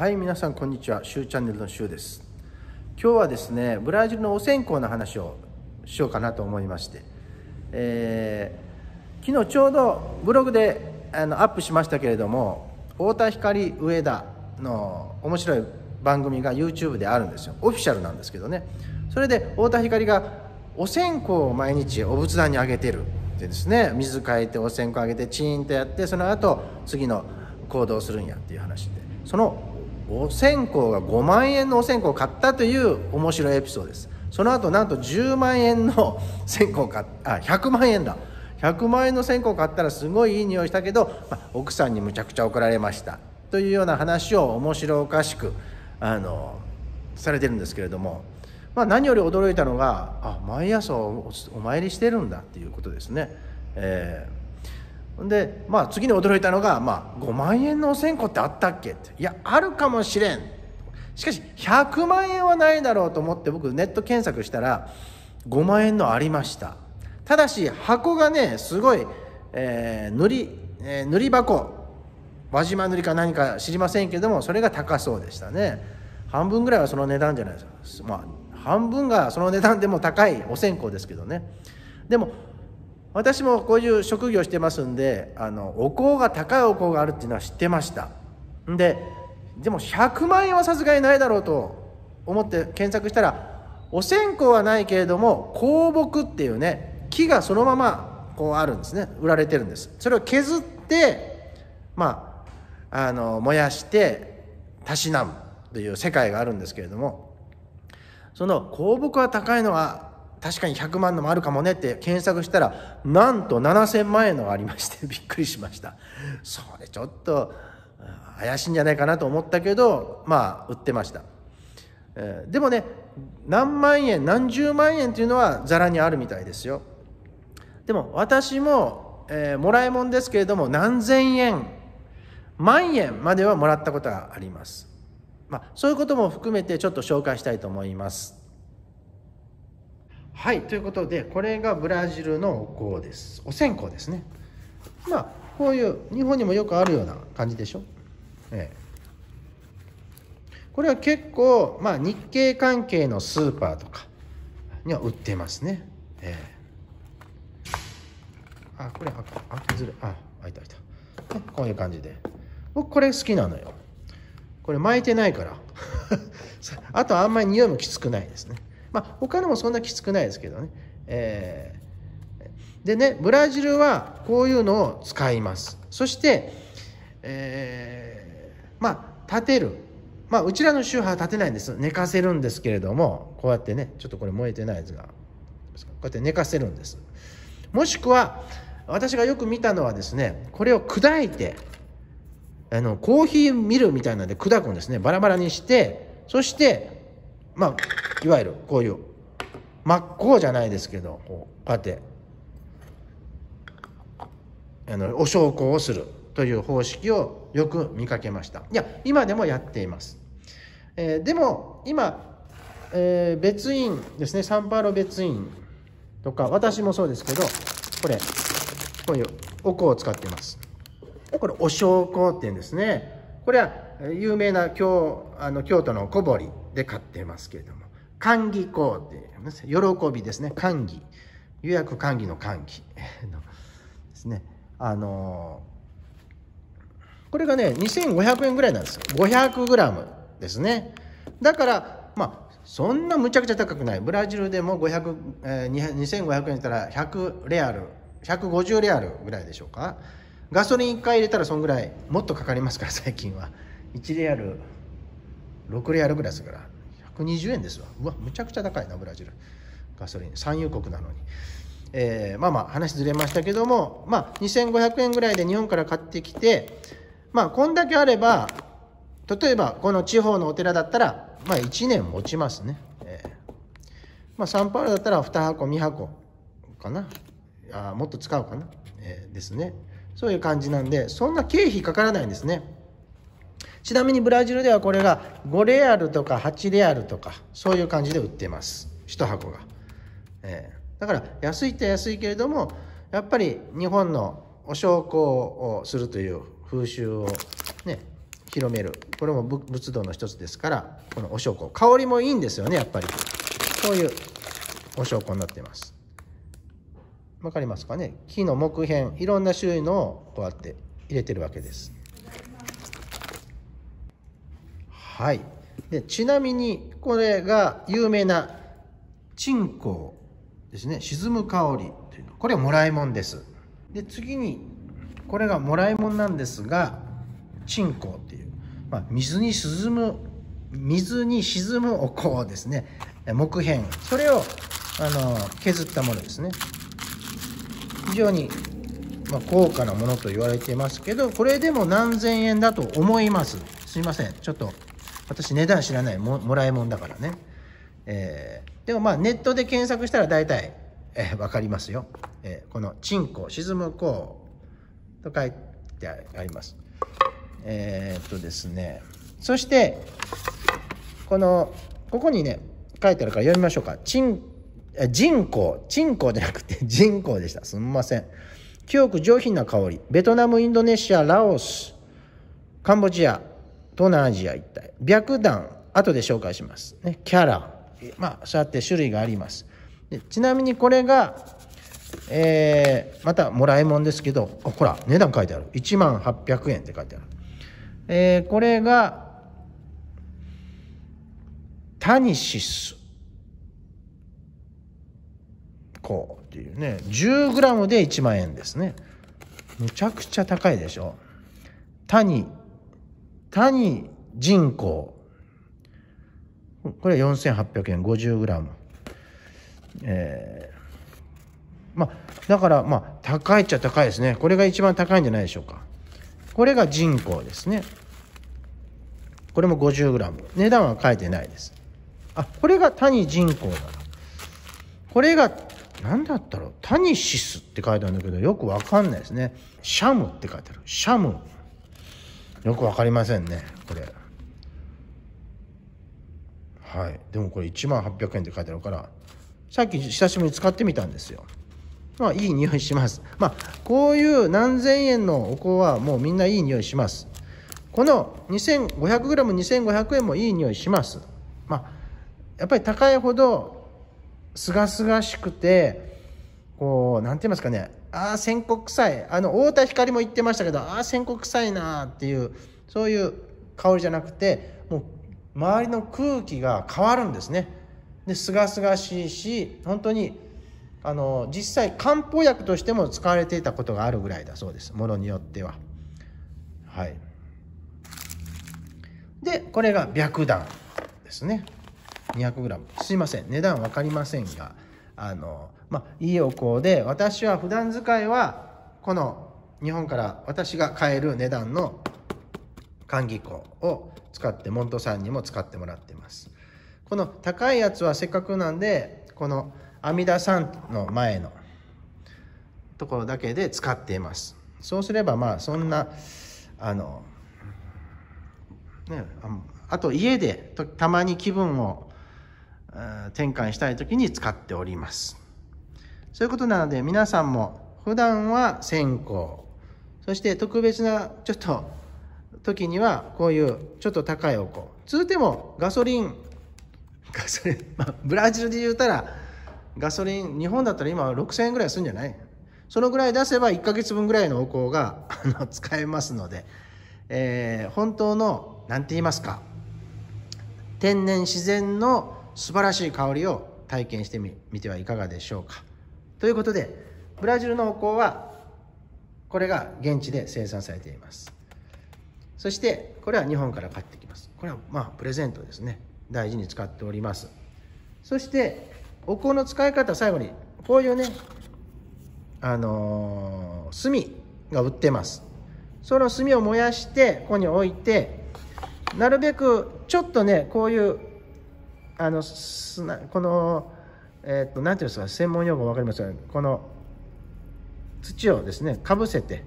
はい皆さんこんにちはしゅうチャンネルのしゅうです今日はですねブラジルのお線香の話をしようかなと思いまして、えー、昨日ちょうどブログであのアップしましたけれども太田光上田の面白い番組が YouTube であるんですよオフィシャルなんですけどねそれで太田光がお線香を毎日お仏壇にあげてるでですね水替えてお線香あげてチーンとやってその後次の行動するんやっていう話でそのお線香が5万円のお線香を買ったという面白いエピソードですその後なんと10万円の 線香を買っあ100万円だ100万円の線香を買ったらすごいいい匂いしたけど、まあ、奥さんにむちゃくちゃ怒られましたというような話を面白おかしくあのされてるんですけれども、まあ、何より驚いたのがあ毎朝お参りしてるんだっていうことですね。えーで、まあ、次に驚いたのが、まあ、5万円のお線香ってあったっけっていやあるかもしれんしかし100万円はないだろうと思って僕ネット検索したら5万円のありましたただし箱がねすごい、えー、塗り、えー、塗り箱輪島塗りか何か知りませんけどもそれが高そうでしたね半分ぐらいはその値段じゃないですかまあ半分がその値段でも高いお線香ですけどねでも私もこういう職業してますんであのお香が高いお香があるっていうのは知ってましたででも100万円はさすがにないだろうと思って検索したらお線香はないけれども香木っていうね木がそのままこうあるんですね売られてるんですそれを削ってまああの燃やしてたしなむという世界があるんですけれどもその香木は高いのは確かに100万のもあるかもねって検索したらなんと7000万円のがありまして びっくりしましたそれちょっと怪しいんじゃないかなと思ったけどまあ売ってました、えでもね何万円何十万円っていうのはざらにあるみたいですよでも私も、えー、もらいもんですけれども何千円万円まではもらったことがありますまあ、そういうことも含めてちょっと紹介したいと思います。はいということでこれがブラジルのお香ですお線香ですねまあこういう日本にもよくあるような感じでしょ、ええ、これは結構、まあ、日系関係のスーパーとかには売ってますね、ええ、あこれ開けずれあ開いた開いた、こういう感じで僕これ好きなのよこれ巻いてないから あとあんまり匂いもきつくないですねまあ、他のもそんなきつくないですけどね。えー、でね、ブラジルはこういうのを使います。そして、えー、まあ、立てる。まあ、うちらの宗派は立てないんです。寝かせるんですけれども、こうやってね、ちょっとこれ燃えてないですが、こうやって寝かせるんです。もしくは、私がよく見たのはですね、これを砕いて、あの、コーヒーミルみたいなので砕くんですね。バラバラにして、そして、まあいわゆるこういう真っ向じゃないですけどこうやってあのお焼香をするという方式をよく見かけましたいや今でもやっています、えー、でも今、えー、別院ですねサンパロ別院とか私もそうですけどこれこういうお香を使っていますこれお焼香っていうんですねこれは有名な京あの京都の小堀で買ってますけれども、歓喜行って言います。喜びですね、歓喜。予約歓喜の歓喜 ですね。あのー、これがね、2500円ぐらいなんですよ。5 0 0ムですね。だから、まあ、そんなむちゃくちゃ高くない。ブラジルでも500、えー、2500円したら100レアル、150レアルぐらいでしょうか。ガソリン1回入れたらそんぐらい、もっとかかりますから、最近は。1レアル6レアルぐらいするから120円ですわうわむちゃくちゃ高いなブラジルガソリン産油国なのに、えー、まあまあ話ずれましたけどもまあ2500円ぐらいで日本から買ってきてまあこんだけあれば例えばこの地方のお寺だったらまあ1年持ちますね、えー、まあサンパウロだったら2箱3箱かなあもっと使うかな、えー、ですねそういう感じなんでそんな経費かからないんですねちなみにブラジルではこれが5レアルとか8レアルとかそういう感じで売ってます1箱が、えー、だから安いって安いけれどもやっぱり日本のお焼香をするという風習をね広めるこれも仏道の一つですからこのお焼香香りもいいんですよねやっぱりこういうお焼香になっていますわかりますかね木の木片いろんな種類のをこうやって入れてるわけですはい。でちなみに、これが有名な、沈香ですね。沈む香りというの。これはもらいもんです。で、次に、これがもらいもんなんですが、沈香っていう、まあ、水に沈む、水に沈むお香ですね。木片。それを、あの、削ったものですね。非常に、まあ、高価なものと言われていますけど、これでも何千円だと思います。すいません。ちょっと私値段知らないももらいもんだからね、えー、でもまあネットで検索したら大体、えー、分かりますよ、えー、この「チンコ沈むう」と書いてありますえー、っとですねそしてこのここにね書いてあるから読みましょうか「チン人工人工じゃなくて人工 でしたすみません清く上品な香りベトナムインドネシアラオスカンボジア東南アジア一帯白檀後で紹介しますねキャラまあそうやって種類がありますでちなみにこれがえー、またもらいもんですけどあほら値段書いてある1万800円って書いてある、えー、これがタニシスこうっていうね 10g で1万円ですねむちゃくちゃ高いでしょタニ谷人口これは4800円 50g えー、まあだからまあ高いっちゃ高いですねこれが一番高いんじゃないでしょうかこれが人口ですねこれも 50g 値段は書いてないですあこれが谷人口だなこれが何だったろうタニシスって書いてあるんだけどよくわかんないですねシャムって書いてあるシャムよく分かりませんねこれはいでもこれ1万800円って書いてあるからさっき久しぶりに使ってみたんですよまあいい匂いしますまあこういう何千円のお香はもうみんないい匂いしますこの 2500g2500 円もいい匂いしますまあやっぱり高いほどすがすがしくてこう、なんて言いますかね、ああ、戦国臭い。あの、太田光も言ってましたけど、ああ、戦国臭いなっていう、そういう香りじゃなくて、もう、周りの空気が変わるんですね。で、すがすがしいし、本当に、あの、実際、漢方薬としても使われていたことがあるぐらいだそうです。ものによっては。はい。で、これが白檀ですね。200g。すいません。値段分かりませんが、あの、まあ、いいお香で私は普段使いはこの日本から私が買える値段の管理香を使ってモントさんにも使ってもらってますこの高いやつはせっかくなんでこの阿弥陀さんの前のところだけで使っていますそうすればまあそんなあのねあと家でたまに気分を転換したい時に使っておりますそういうことなので皆さんも普段は線香そして特別なちょっと時にはこういうちょっと高いお香つうてもガソリンガソリン、まあ、ブラジルで言うたらガソリン日本だったら今6000円ぐらいするんじゃないそのぐらい出せば1ヶ月分ぐらいのお香が あの使えますので、えー、本当の何て言いますか天然自然の素晴らしい香りを体験してみてはいかがでしょうか。ということで、ブラジルのお香は、これが現地で生産されています。そして、これは日本から買ってきます。これは、まあ、プレゼントですね。大事に使っております。そして、お香の使い方、最後に、こういうね、あのー、炭が売ってます。その炭を燃やして、ここに置いて、なるべく、ちょっとね、こういう、あの、この、えっ、ー、と、なんていうんですか、専門用語分かりますよこの土をですね、かぶせて、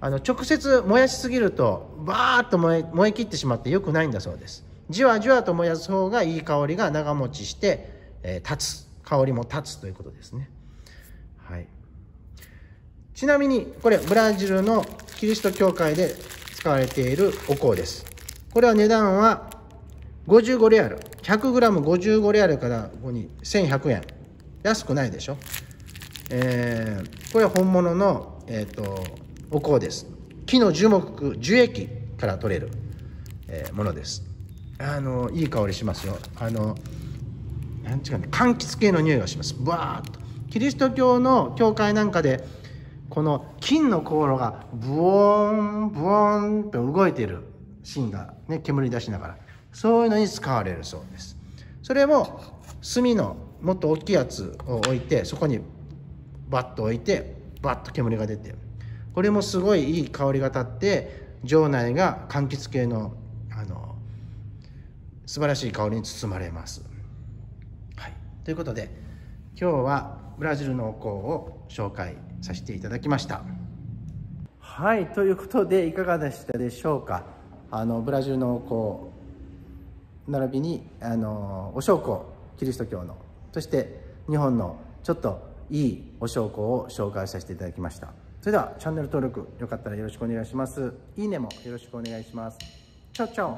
あの、直接燃やしすぎると、ばーっと燃え、燃え切ってしまって良くないんだそうです。じわじわと燃やす方がいい香りが長持ちして、えー、立つ。香りも立つということですね。はい。ちなみに、これ、ブラジルのキリスト教会で使われているお香です。これは値段は55レアル 100g55 レアルからここに1100円安くないでしょ、えー、これは本物の、えーと、お香です木の樹木樹液から取れる、えー、ものですあのいい香りしますよあのなんちゅうかね柑橘系の匂いがしますぶわーっとキリスト教の教会なんかでこの金の香炉がブオーンブオーンと動いているシーンがね煙出しながらそういうのに使われるそうですそれも炭のもっと大きいやつを置いてそこにバッと置いてバッと煙が出てこれもすごいいい香りが立って場内が柑橘系のあの素晴らしい香りに包まれます。はい、ということで今日はブラジルのお香を紹介させていただきました。はいということでいかがでしたでしょうかあのブラジルのお香並びにあのお焼香キリスト教のそして日本のちょっといいお焼香を紹介させていただきましたそれではチャンネル登録よかったらよろしくお願いしますいいねもよろしくお願いしますちょちょ